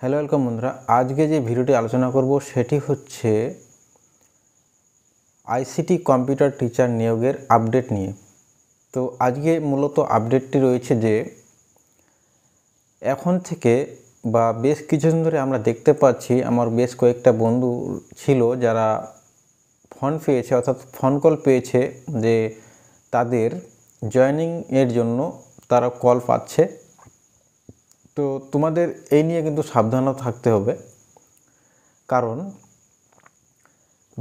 Hello welcome বন্ধুরা আজকে যে ভিডিওটি আলোচনা করব সেটি হচ্ছে আইসিটি কম্পিউটার টিচার নিয়োগের আপডেট নিয়ে তো আজকে মূলত আপডেটটি রয়েছে যে এখন থেকে বা বেশ কিছুদিন ধরে আমরা দেখতে পাচ্ছি আমার বেশ কয়েকটা বন্ধু ছিল যারা ফোন পেয়েছে অর্থাৎ ফোন কল পেয়েছে যে তাদের জয়নিংয়ের জন্য তারা কল পাচ্ছে তো তোমাদের এই নিয়ে কিন্তু সাবধানও থাকতে হবে কারণ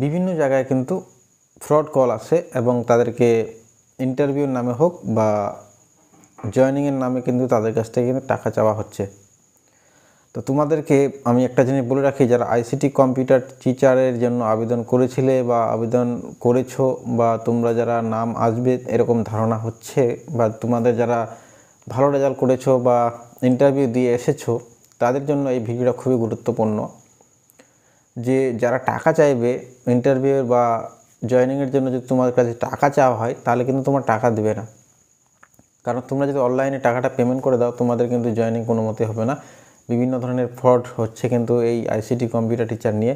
বিভিন্ন জায়গায় কিন্তু ফ্রড কল আসে এবং তাদেরকে ইন্টারভিউর নামে হোক বা জয়নিংয়ের নামে কিন্তু তাদের কাছ থেকে কিন্তু টাকা চাওয়া হচ্ছে তো তোমাদেরকে আমি একটা জিনিস বলে রাখি যারা আইসিটি কম্পিউটার টিচারের জন্য আবেদন করেছিলে বা আবেদন করেছো বা তোমরা যারা নাম আসবে এরকম ধারণা হচ্ছে বা তোমাদের যারা ভালো রেজাল্ট করেছো বা ইন্টারভিউ দিয়ে এসেছো তাদের জন্য এই ভিডিওটা খুবই গুরুত্বপূর্ণ যে যারা টাকা চাইবে ইন্টারভিউ বা জয়নিংয়ের জন্য যদি তোমার কাছে টাকা চাওয়া হয় তাহলে কিন্তু তোমার টাকা দেবে না কারণ তোমরা যদি অনলাইনে টাকাটা পেমেন্ট করে দাও তোমাদের কিন্তু জয়নিং কোনো মতে হবে না বিভিন্ন ধরনের ফ্রড হচ্ছে কিন্তু এই আইসিটি কম্পিউটার টিচার নিয়ে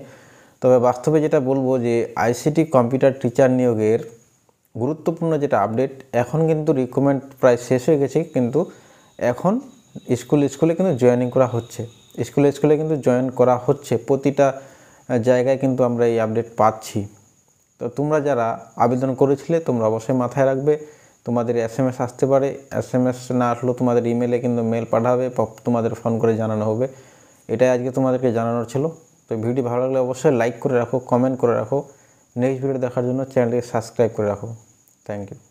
তবে বাস্তবে যেটা বলবো যে আইসিটি কম্পিউটার টিচার নিয়োগের গুরুত্বপূর্ণ যেটা আপডেট এখন কিন্তু রিক্রুটমেন্ট প্রায় শেষ হয়ে গেছে কিন্তু এখন স্কুল স্কুলে কিন্তু জয়েনিং করা হচ্ছে স্কুলে স্কুলে কিন্তু জয়েন করা হচ্ছে প্রতিটা জায়গায় কিন্তু আমরা এই আপডেট পাচ্ছি তো তোমরা যারা আবেদন করেছিলে তোমরা অবশ্যই মাথায় রাখবে তোমাদের এস এম এস আসতে পারে এস এম এস না আসলেও তোমাদের ইমেলে কিন্তু মেল পাঠাবে তোমাদের ফোন করে জানানো হবে এটাই আজকে তোমাদেরকে জানানোর ছিল তো ভিডিও ভালো লাগলে অবশ্যই লাইক করে রাখো কমেন্ট করে রাখো নেক্সট ভিডিও দেখার জন্য চ্যানেলটি সাবস্ক্রাইব করে রাখো। Thank you.